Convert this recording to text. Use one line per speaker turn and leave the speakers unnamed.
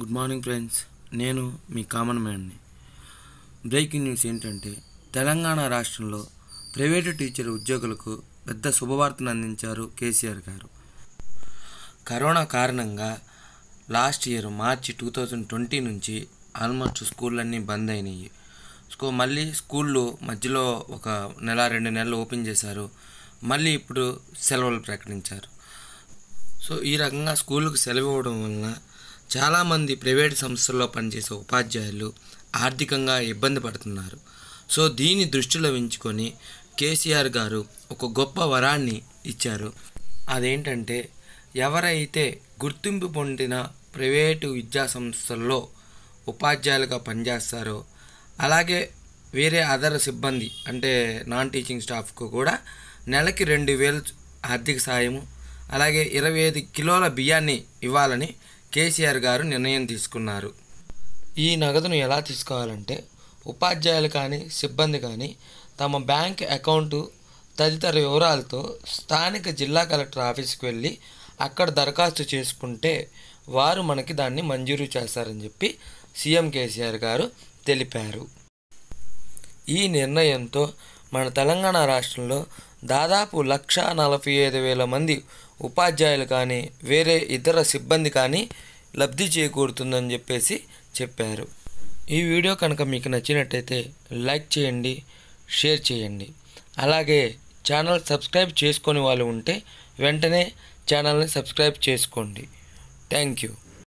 good morning friends నేను మీ common మ్యాన్ని బ్రేకింగ్ న్యూస్ ఏంటంటే తెలంగాణ రాష్ట్రంలో ప్రైవేటు టీచర్ ఉద్యోగులకు పెద్ద శుభవార్తను అందించారు కేసీఆర్ గారు కరోనా కారణంగా last year March two thousand twenty నుంచి ఆల్మోస్ట్ స్కూళ్ళన్నీ బంద్ అయినాయి సో మళ్ళీ స్కూళ్ళు మధ్యలో ఒక నెల రెండు నెలలు ఓపెన్ చేశారు మళ్ళీ ఇప్పుడు సెలవులు ప్రకటించారు సో ఈ రకంగా స్కూళ్ళకు సెలవు ఇవ్వడం వలన చాలామంది ప్రైవేట్ సంస్థల్లో పనిచేసే ఉపాధ్యాయులు ఆర్థికంగా ఇబ్బంది పడుతున్నారు సో దీన్ని దృష్టిలో ఉంచుకొని కేసీఆర్ గారు ఒక గొప్ప వరాన్ని ఇచ్చారు అదేంటంటే ఎవరైతే గుర్తింపు పొందిన ప్రైవేటు విద్యా సంస్థల్లో ఉపాధ్యాయులుగా పనిచేస్తారో అలాగే వేరే అదర్ సిబ్బంది అంటే నాన్ టీచింగ్ స్టాఫ్కు కూడా నెలకి రెండు వేలు ఆర్థిక సాయము అలాగే ఇరవై ఐదు కిలోల బియ్యాన్ని ఇవ్వాలని కేసీఆర్ గారు నిర్ణయం తీసుకున్నారు ఈ నగదును ఎలా తీసుకోవాలంటే ఉపాధ్యాయులు కానీ సిబ్బంది కానీ తమ బ్యాంక్ అకౌంటు తదితర వివరాలతో స్థానిక జిల్లా కలెక్టర్ ఆఫీస్కి వెళ్ళి అక్కడ దరఖాస్తు చేసుకుంటే వారు మనకి దాన్ని మంజూరు చేస్తారని చెప్పి సీఎం కేసీఆర్ గారు తెలిపారు ఈ నిర్ణయంతో మన తెలంగాణ రాష్ట్రంలో దాదాపు లక్షా నలభై ఐదు వేల మంది ఉపాధ్యాయులు కానీ వేరే ఇతర సిబ్బంది కానీ లబ్ధి చేకూరుతుందని చెప్పేసి చెప్పారు ఈ వీడియో కనుక మీకు నచ్చినట్టయితే లైక్ చేయండి షేర్ చేయండి అలాగే ఛానల్ సబ్స్క్రైబ్ చేసుకొని వాళ్ళు ఉంటే వెంటనే ఛానల్ని సబ్స్క్రైబ్ చేసుకోండి థ్యాంక్ యూ